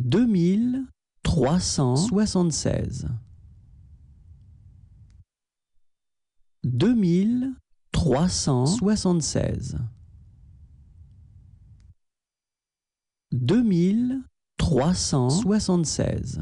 deux mille trois cent soixante-seize deux mille trois cent soixante-seize deux mille trois cent soixante-seize